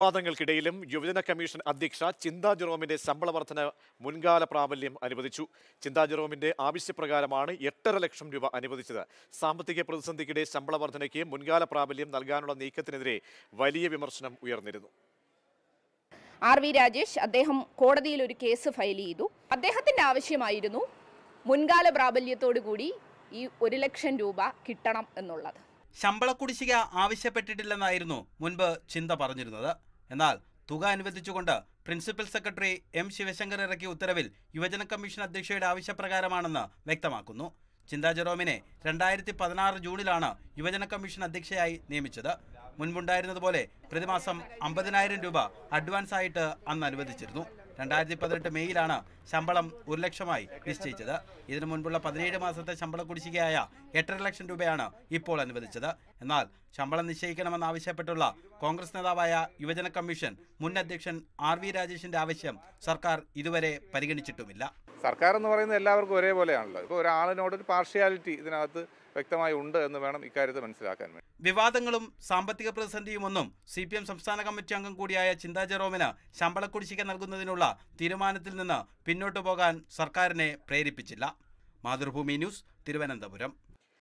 വിവാദങ്ങൾക്കിടയിലും യുവജന കമ്മീഷൻ അധ്യക്ഷ ചിന്താ ജെറോമിന്റെ ശമ്പള വർധന മുൻകാല പ്രാബല്യം അനുവദിച്ചു ചിന്താ ജെറോമിന്റെ ആവശ്യപ്രകാരമാണ് എട്ടര ലക്ഷം രൂപ അനുവദിച്ചത് സാമ്പത്തിക പ്രതിസന്ധിക്കിടെ ശമ്പള വർധനയ്ക്ക് മുൻകാല പ്രാബല്യം നൽകാനുള്ള നീക്കത്തിനെതിരെ വലിയ വിമർശനം ഉയർന്നിരുന്നു ആർ വി രാജേഷ് അദ്ദേഹം കോടതിയിൽ ഒരു കേസ് ഫയൽ ചെയ്തു അദ്ദേഹത്തിന്റെ ആവശ്യമായിരുന്നു മുൻകാല പ്രാബല്യത്തോടു കൂടി ഈ ഒരു ലക്ഷം രൂപ കിട്ടണം എന്നുള്ളത് ശമ്പള കുടിശ്ശിക ആവശ്യപ്പെട്ടിട്ടില്ലെന്നായിരുന്നു മുൻപ് ചിന്ത പറഞ്ഞിരുന്നത് എന്നാൽ തുക അനുവദിച്ചുകൊണ്ട് പ്രിൻസിപ്പൽ സെക്രട്ടറി എം ശിവശങ്കർ ഇറക്കിയ ഉത്തരവിൽ യുവജന കമ്മീഷൻ അധ്യക്ഷയുടെ ആവശ്യപ്രകാരമാണെന്ന് വ്യക്തമാക്കുന്നു ചിന്താ ജെറോമിനെ രണ്ടായിരത്തി പതിനാറ് ജൂണിലാണ് യുവജന കമ്മീഷൻ അധ്യക്ഷയായി നിയമിച്ചത് മുൻപുണ്ടായിരുന്നതുപോലെ പ്രതിമാസം അമ്പതിനായിരം രൂപ അഡ്വാൻസ് ആയിട്ട് അന്ന് അനുവദിച്ചിരുന്നു രണ്ടായിരത്തി പതിനെട്ട് മെയ്യിലാണ് ശമ്പളം ഒരു ലക്ഷമായി നിശ്ചയിച്ചത് ഇതിനു മുൻപുള്ള പതിനേഴ് മാസത്തെ ശമ്പള കുടിശ്ശികയായ എട്ടര ലക്ഷം രൂപയാണ് ഇപ്പോൾ അനുവദിച്ചത് എന്നാൽ ശമ്പളം നിശ്ചയിക്കണമെന്നാവശ്യപ്പെട്ടുള്ള കോൺഗ്രസ് നേതാവായ യുവജന കമ്മീഷൻ മുൻ അധ്യക്ഷൻ ആർ വി രാജേഷിന്റെ ആവശ്യം സർക്കാർ ഇതുവരെ പരിഗണിച്ചിട്ടുമില്ല സർക്കാർ എന്ന് പറയുന്നത് എല്ലാവർക്കും ഒരേപോലെയാണല്ലോ ഇപ്പോൾ ഒരാളിനോട് ഒരു പാർഷ്യാലിറ്റി ഇതിനകത്ത് വ്യക്തമായി ഉണ്ട് എന്ന് വേണം ഇക്കാര്യത്തെ മനസ്സിലാക്കാൻ വേണ്ടി വിവാദങ്ങളും സാമ്പത്തിക പ്രതിസന്ധിയുമൊന്നും സി പി എം സംസ്ഥാന കമ്മിറ്റി അംഗം കൂടിയായ ചിന്താ ജെറോമിന് ശമ്പളക്കുടിശ്ശിക നൽകുന്നതിനുള്ള തീരുമാനത്തിൽ നിന്ന് പിന്നോട്ടു പോകാൻ സർക്കാരിനെ പ്രേരിപ്പിച്ചില്ല മാതൃഭൂമി ന്യൂസ് തിരുവനന്തപുരം